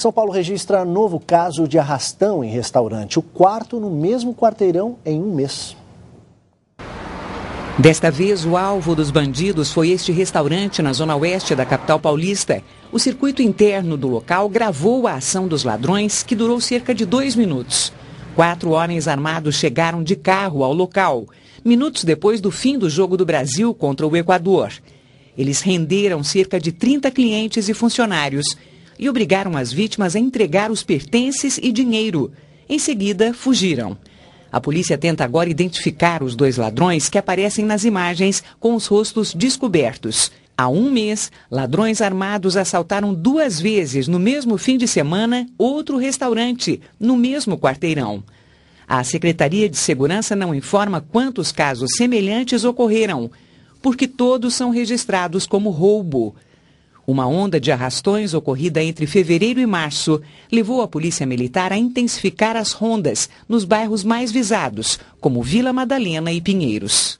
São Paulo registra novo caso de arrastão em restaurante, o quarto no mesmo quarteirão em um mês. Desta vez, o alvo dos bandidos foi este restaurante na zona oeste da capital paulista. O circuito interno do local gravou a ação dos ladrões, que durou cerca de dois minutos. Quatro homens armados chegaram de carro ao local, minutos depois do fim do jogo do Brasil contra o Equador. Eles renderam cerca de 30 clientes e funcionários e obrigaram as vítimas a entregar os pertences e dinheiro. Em seguida, fugiram. A polícia tenta agora identificar os dois ladrões que aparecem nas imagens com os rostos descobertos. Há um mês, ladrões armados assaltaram duas vezes no mesmo fim de semana outro restaurante, no mesmo quarteirão. A Secretaria de Segurança não informa quantos casos semelhantes ocorreram, porque todos são registrados como roubo. Uma onda de arrastões ocorrida entre fevereiro e março levou a Polícia Militar a intensificar as rondas nos bairros mais visados, como Vila Madalena e Pinheiros.